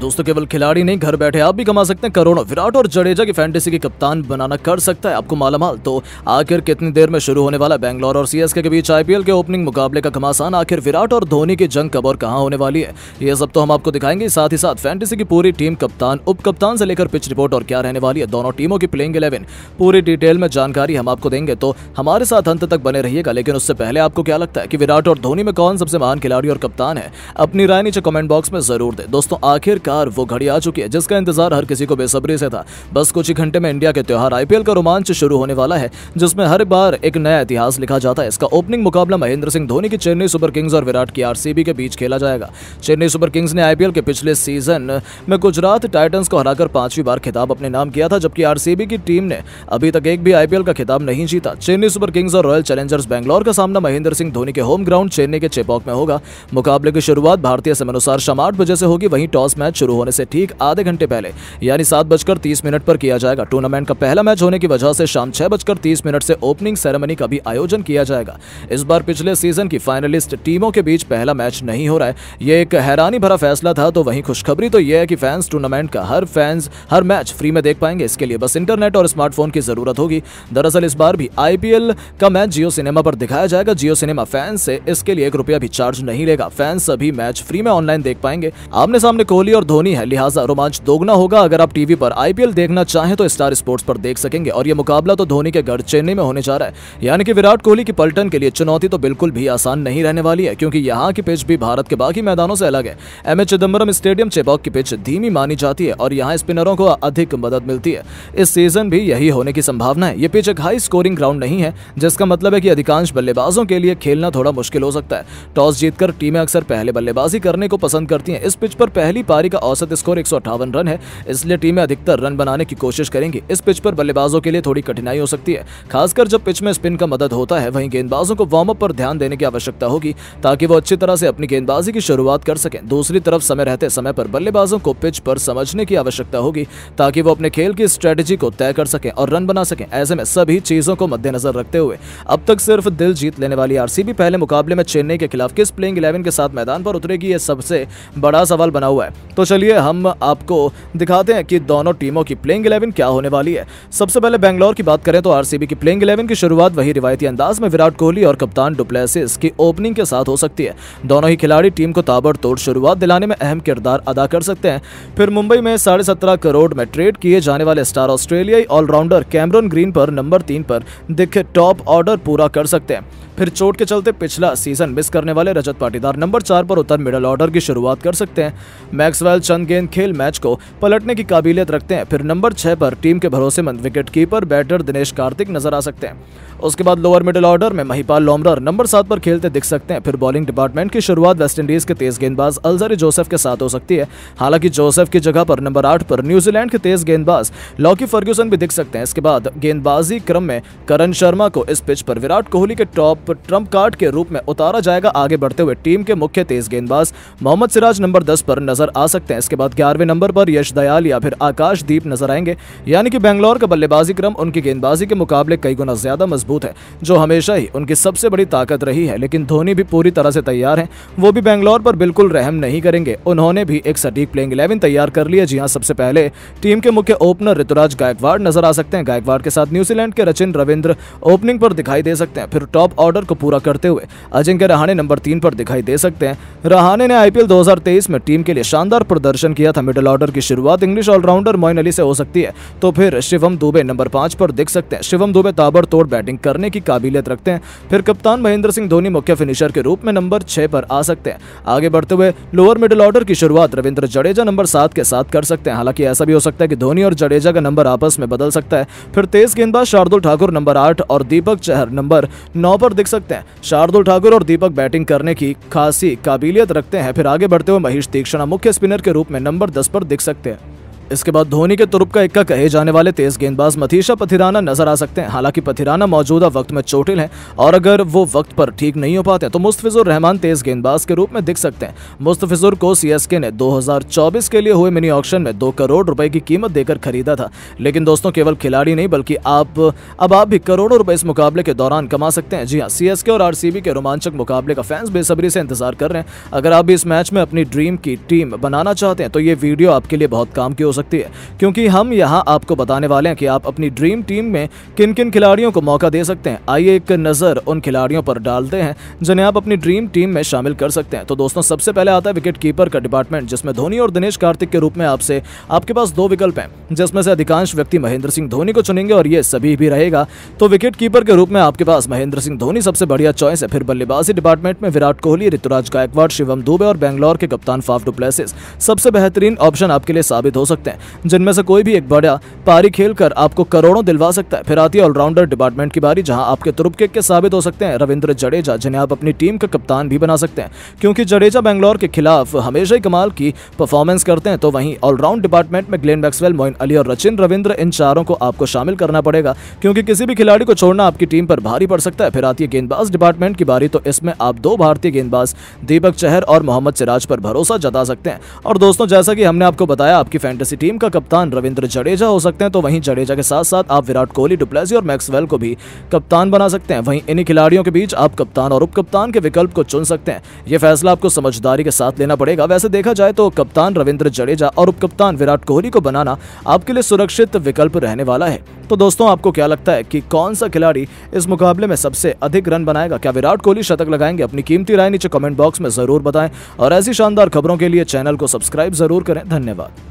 दोस्तों केवल खिलाड़ी नहीं घर बैठे आप भी कमा सकते हैं करोड़ों विराट और जडेजा की फैंटेसी के कप्तान बनाना कर सकता है आपको मालामाल तो आखिर कितनी देर में शुरू होने वाला बैंगलोर और सीएसके के बीच आईपीएल के ओपनिंग मुकाबले का घमासान आखिर विराट और धोनी की जंग कब और कहाँ होने वाली है ये सब तो हम आपको दिखाएंगे साथ ही साथ फैंटेसी की पूरी टीम कप्तान उप कप्तान से लेकर पिच रिपोर्ट और क्या रहने वाली है दोनों टीमों की प्लेइंग इलेवन पूरी डिटेल में जानकारी हम आपको देंगे तो हमारे साथ अंत तक बने रहिएगा लेकिन उससे पहले आपको क्या लगता है कि विराट और धोनी में कौन सबसे महान खिलाड़ी और कप्तान है अपनी राय नीचे कमेंट बॉक्स में जरूर दे दोस्तों आखिर आखिरकार वो घड़ी आ चुकी है जिसका इंतजार हर किसी को बेसब्री से था बस कुछ ही घंटे में इंडिया के त्यौहार आईपीएल का रोमांच शुरू होने वाला है जिसमें हर बार एक नया इतिहास लिखा जाता है इसका ओपनिंग मुकाबला महेंद्र सिंह धोनी की चेन्नई सुपर किंग्स और विराट की आरसीबी के बीच खेला जाएगा चेन्नई सुपर किंग्स ने आईपीएल के पिछले सीजन में गुजरात टाइटन्स को हराकर पांचवी बार खिताब अपने नाम किया था जबकि आरसीबी की टीम ने अभी तक एक भी आईपीएल का खिताब नहीं जीता चेन्नई सुपर किंग्स और रॉयल चैलेंजर्स बैंगलोर का सामना महेंद्र सिंह धोनी के होम ग्राउंड चेन्नई के चेपॉक में होगा मुकाबले की शुरुआत भारतीय समय अनुसार शाम आठ बजे से होगी वहीं टॉस मैच शुरू होने से ठीक आधे घंटे पहले यानी सात बजकर तीस मिनट पर किया जाएगा टूर्नामेंट का पहला मैच होने की वजह से शाम छह बजकर तीस मिनट से ओपनिंग सेरेमनी का भी आयोजन किया जाएगा इस बार पिछले सीजन की फाइनलिस्ट टीमों के बीच पहला मैच नहीं हो रहा है यह एक हैरानी भरा फैसला था तो वहीं खुशखबरी तो यह है कि फैंस टूर्नामेंट का हर फैंस हर मैच फ्री में देख पाएंगे इसके लिए बस इंटरनेट और स्मार्टफोन की जरूरत होगी दरअसल इस बार भी आईपीएल का मैच जियो सिनेमा पर दिखाया जाएगा जियो सिनेमा फैंस से इसके लिए एक रुपया भी चार्ज नहीं लेगा फैंस सभी मैच फ्री में ऑनलाइन देख पाएंगे आमने सामने कोहली और धोनी है लिहाजा रोमांच दोगुना होगा अगर आप टीवी पर आईपीएल देखना चाहें तो स्टार स्पोर्ट्स पर देख सकेंगे और ये मुकाबला तो धोनी के घर चेन्नई में होने जा रहा है यानी कि विराट कोहली की पलटन के लिए चुनौती तो बिल्कुल भी आसान नहीं रहने वाली है क्योंकि यहाँ की पिच भी भारत के बाकी मैदानों से अलग है M H Chidambaram Stadium Chepauk की पिच धीमी मानी जाती है और यहाँ स्पिनरों को अधिक मदद मिलती है इस सीजन भी यही होने की संभावना है ये पिच एक हाई स्कोरिंग ग्राउंड नहीं है जिसका मतलब है कि अधिकांश बल्लेबाजों के लिए खेलना थोड़ा मुश्किल हो सकता है टॉस जीतकर टीमें अक्सर पहले बल्लेबाजी करने को पसंद करती हैं इस पिच पर पहली पारी का औसत स्कोर एक रन है इसलिए टीमें अधिकतर रन बनाने की कोशिश करेंगी इस पिच पर बल्लेबाजों के लिए थोड़ी कठिनाई हो सकती है खासकर जब पिच में स्पिन का मदद होता है वहीं गेंदबाजों को वार्म अप पर ध्यान देने की आवश्यकता होगी ताकि वो अच्छी तरह से अपनी गेंदबाजी की शुरुआत कर सकें दूसरी तरफ समय रहते समय पर बल्लेबाजों को पिच पर समझने की आवश्यकता होगी ताकि वो अपने खेल की स्ट्रेटेजी को तय कर सकें और रन बना सकें ऐसे में सभी चीजों को मद्देनजर रखते हुए अब तक सिर्फ दिल जीत लेने वाली आरसीबी पहले मुकाबले में चेन्नई के खिलाफ किस प्लेइंग इलेवन के साथ मैदान पर उतरेगी ये सबसे बड़ा सवाल बना हुआ है तो चलिए हम आपको दिखाते हैं कि दोनों टीमों की प्लेइंग इलेवन क्या होने वाली है सबसे पहले बैंगलोर की बात करें तो आरसीबी की प्लेइंग इलेवन की शुरुआत वही रिवायती अंदाज में विराट कोहली और कप्तान डुप्लेसिस की ओपनिंग के साथ हो सकती है दोनों ही खिलाड़ी टीम को ताबड़तोड़ शुरुआत दिलाने में अहम किरदार अदा कर सकते हैं फिर मुंबई में साढ़े करोड़ में ट्रेड किए जाने वाले स्टार ऑस्ट्रेलियाई ऑलराउंडर कैमरन ग्रीन पर नंबर तीन पर दिखे टॉप ऑर्डर पूरा कर सकते हैं फिर चोट के चलते पिछला सीजन मिस करने वाले रजत पाटीदार नंबर चार पर उतर मिडल ऑर्डर की शुरुआत कर सकते हैं मैक्सवेल फिलहाल चंद गेंद खेल मैच को पलटने की काबिलियत रखते हैं फिर नंबर छह पर टीम के भरोसेमंद wicket keeper batter Dinesh Karthik नजर आ सकते हैं उसके बाद लोअर मिडिल ऑर्डर में महिपाल लोमरर नंबर सात पर खेलते दिख सकते हैं फिर बॉलिंग डिपार्टमेंट की शुरुआत वेस्टइंडीज के तेज गेंदबाज अलजरी जोसेफ के साथ हो सकती है हालांकि जोसेफ की जगह पर नंबर आठ पर न्यूजीलैंड के तेज गेंदबाज लॉकी फर्ग्यूसन भी दिख सकते हैं इसके बाद गेंदबाजी क्रम में करण शर्मा को इस पिच पर विराट कोहली के टॉप ट्रम्प कार्ड के रूप में उतारा जाएगा आगे बढ़ते हुए टीम के मुख्य तेज गेंदबाज मोहम्मद सिराज नंबर दस पर नजर आ सकते हैं इसके बाद ग्यारहवें नंबर पर यश दयाल या फिर आकाशदीप नजर आएंगे यानी कि बेंगलौर का बल्लेबाजी क्रम उनकी गेंदबाजी के मुकाबले कई गुना ज्यादा मजबूत मजबूत है जो हमेशा ही उनकी सबसे बड़ी ताकत रही है लेकिन धोनी भी पूरी तरह से तैयार हैं वो भी बेंगलोर पर बिल्कुल रहम नहीं करेंगे उन्होंने भी एक सटीक प्लेइंग इलेवन तैयार कर लिया जी हाँ सबसे पहले टीम के मुख्य ओपनर ऋतुराज गायकवाड़ नजर आ सकते हैं गायकवाड़ के साथ न्यूजीलैंड के रचिन रविंद्र ओपनिंग पर दिखाई दे सकते हैं फिर टॉप ऑर्डर को पूरा करते हुए अजिंक्य रहाणे नंबर तीन पर दिखाई दे सकते हैं रहाणे ने आईपीएल दो में टीम के लिए शानदार प्रदर्शन किया था मिडल ऑर्डर की शुरुआत इंग्लिश ऑलराउंडर मोइन अली से हो सकती है तो फिर शिवम दुबे नंबर पांच पर दिख सकते हैं शिवम दुबे ताबड़तोड़ बैटिंग करने की काबिलियत रखते हैं फिर कप्तान महेंद्र सिंह धोनी मुख्य फिनिशर के रूप में नंबर छह पर आ सकते हैं आगे बढ़ते हुए लोअर मिडिल ऑर्डर की शुरुआत रविंद्र जडेजा नंबर सात के साथ कर सकते हैं हालांकि ऐसा भी हो सकता है कि धोनी और जडेजा का नंबर आपस में बदल सकता है फिर तेज गेंदबाज शार्दुल ठाकुर नंबर आठ और दीपक चहर नंबर नौ पर दिख सकते हैं शार्दुल ठाकुर और दीपक बैटिंग करने की खासी काबिलियत रखते हैं फिर आगे बढ़ते हुए महेश तीक्षणा मुख्य स्पिनर के रूप में नंबर दस पर दिख सकते हैं इसके बाद धोनी के तुरुप का इक्का कहे जाने वाले तेज गेंदबाज मथीशा पथिराना नजर आ सकते हैं हालांकि पथिराना मौजूदा वक्त में चोटिल हैं और अगर वो वक्त पर ठीक नहीं हो पाते तो मुस्तफिजुर रहमान तेज गेंदबाज के रूप में दिख सकते हैं मुस्तफिजुर को सीएसके ने 2024 के लिए हुए मिनी ऑक्शन में दो करोड़ रुपए की कीमत देकर खरीदा था लेकिन दोस्तों केवल खिलाड़ी नहीं बल्कि आप अब आप भी करोड़ों रुपए इस मुकाबले के दौरान कमा सकते हैं जी हाँ सी और आर के रोमांचक मुकाबले का फैंस बेसब्री से इंतजार कर रहे हैं अगर आप भी इस मैच में अपनी ड्रीम की टीम बनाना चाहते हैं तो ये वीडियो आपके लिए बहुत काम की हो सकती है क्योंकि हम यहाँ आपको बताने वाले हैं कि आप अपनी ड्रीम टीम में किन किन खिलाड़ियों को मौका दे सकते हैं आइए एक नज़र उन खिलाड़ियों पर डालते हैं जिन्हें आप अपनी ड्रीम टीम में शामिल कर सकते हैं तो दोस्तों सबसे पहले आता है विकेट कीपर का डिपार्टमेंट जिसमें धोनी और दिनेश कार्तिक के रूप में आपसे आपके पास दो विकल्प हैं जिसमें से अधिकांश व्यक्ति महेंद्र सिंह धोनी को चुनेंगे और ये सभी भी रहेगा तो विकेट कीपर के रूप में आपके पास महेंद्र सिंह धोनी सबसे बढ़िया चॉइस है फिर बल्लेबाजी डिपार्टमेंट में विराट कोहली ऋतुराज गायकवाड़ शिवम दुबे और बैंगलोर के कप्तान फाफ डुप्लेसिस सबसे बेहतरीन ऑप्शन आपके लिए साबित हो सकते हैं सकते हैं जिनमें से कोई भी एक बड़ा पारी खेल कर आपको करोड़ों दिलवा सकता है फिर आती है ऑलराउंडर डिपार्टमेंट की बारी जहां आपके तुरुप के, के साबित हो सकते हैं रविंद्र जडेजा जिन्हें आप अपनी टीम का कप्तान भी बना सकते हैं क्योंकि जडेजा बेंगलोर के खिलाफ हमेशा ही कमाल की परफॉर्मेंस करते हैं तो वहीं ऑलराउंड डिपार्टमेंट में ग्लेन मैक्सवेल मोइन अली और रचिन रविंद्र इन चारों को आपको शामिल करना पड़ेगा क्योंकि किसी भी खिलाड़ी को छोड़ना आपकी टीम पर भारी पड़ सकता है फिर आती है गेंदबाज डिपार्टमेंट की बारी तो इसमें आप दो भारतीय गेंदबाज दीपक चहर और मोहम्मद सिराज पर भरोसा जता सकते हैं और दोस्तों जैसा कि हमने आपको बताया आपकी फैंटेसी टीम का कप्तान रविंद्र जडेजा हो सकते हैं तो वहीं जडेजा के साथ साथ आप विराट कोहली डुप्लेसी और मैक्सवेल को भी कप्तान बना सकते हैं वहीं इन्हीं खिलाड़ियों के बीच आप कप्तान और उप के विकल्प को चुन सकते हैं ये फैसला आपको समझदारी के साथ लेना पड़ेगा वैसे देखा जाए तो कप्तान रविंद्र जडेजा और उप विराट कोहली को बनाना आपके लिए सुरक्षित विकल्प रहने वाला है तो दोस्तों आपको क्या लगता है कि कौन सा खिलाड़ी इस मुकाबले में सबसे अधिक रन बनाएगा क्या विराट कोहली शतक लगाएंगे अपनी कीमती राय नीचे कमेंट बॉक्स में जरूर बताएं और ऐसी शानदार खबरों के लिए चैनल को सब्सक्राइब जरूर करें धन्यवाद